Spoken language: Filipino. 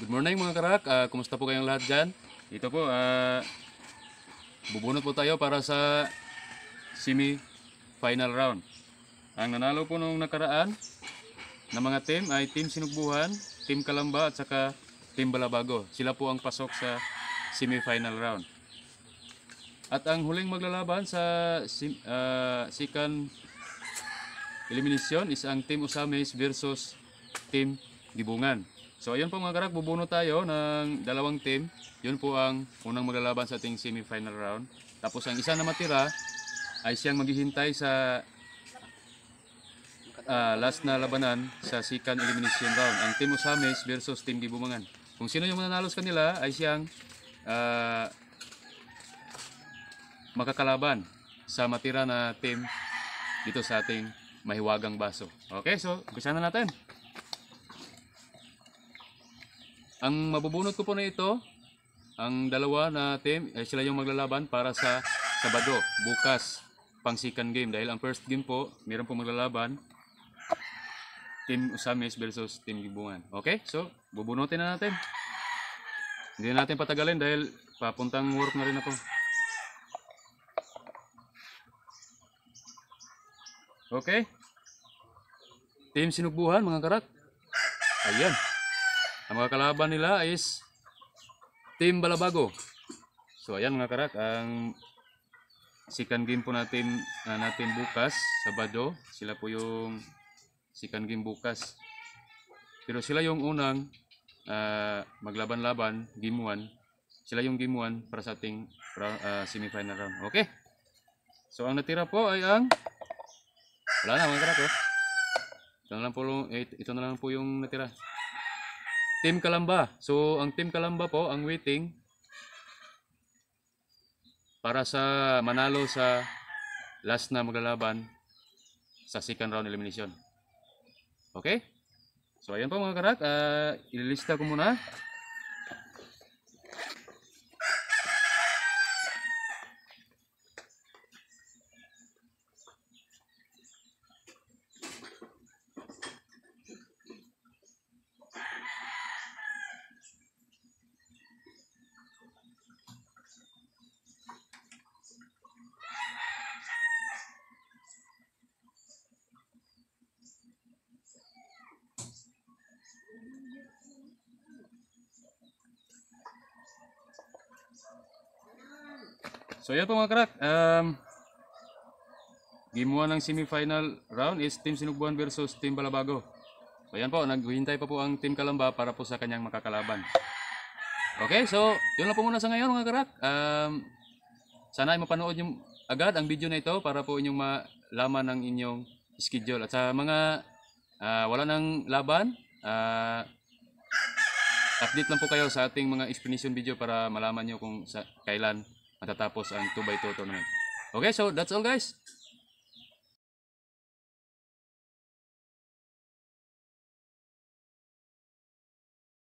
Good morning mga karak, uh, kumusta po kayong lahat dyan? Ito po, uh, bubunot po tayo para sa semi-final round. Ang nanalo po nung nakaraan ng mga team ay Team Sinugbuhan, Team Kalamba at saka Team Balabago. Sila po ang pasok sa semi-final round. At ang huling maglalaban sa uh, ah, second elimination is ang Team Usamis versus Team Dibungan. So ayun po mga karak, bubuno tayo ng dalawang team. Yun po ang unang maglalaban sa ating semifinal round. Tapos ang isa na matira ay siyang maghihintay sa uh, last na labanan sa second elimination round. Ang Team Osames versus Team Gibumangan. Kung sino yung mananalo sa kanila ay siyang uh, makakalaban sa matira na team dito sa ating mahiwagang baso. Okay, so umpisa na natin. Ang mabubunot ko po na ito, ang dalawa na team, eh, sila yung maglalaban para sa Sabado, bukas, pang second game. Dahil ang first game po, meron po maglalaban. Team Usamis versus Team Gibungan. Okay? So, bubunutin na natin. Hindi na natin patagalin dahil papuntang work na rin ako. Okay? Team Sinugbuhan, mga karak. Ayan. Ang mga kalaban nila is Team Balabago. So ayan mga karak, ang second game po natin na natin bukas Sabado. Sila po yung second game bukas. Pero sila yung unang uh, maglaban-laban, game 1. Sila yung game 1 para sa ating uh, semifinal round. Okay? So ang natira po ay ang wala na mga karak. Oh. Ito na lang po, ito na lang po yung natira. Team Kalamba. So, ang Team Kalamba po, ang waiting para sa manalo sa last na maglalaban sa second round elimination. Okay? So, ayan po mga karak. Uh, ililista ko muna. So yan po mga crack. Um, game 1 ng semifinal round is Team Sinugbuan versus Team Balabago. So yan po, naghihintay pa po ang Team Kalamba para po sa kanyang makakalaban. Okay, so yun lang po muna sa ngayon mga crack. Um, sana ay mapanood nyo agad ang video na ito para po inyong malaman ng inyong schedule. At sa mga uh, wala ng laban, uh, update lang po kayo sa ating mga explanation video para malaman nyo kung sa, kailan matatapos ang 2x2 tournament. Okay, so that's all guys.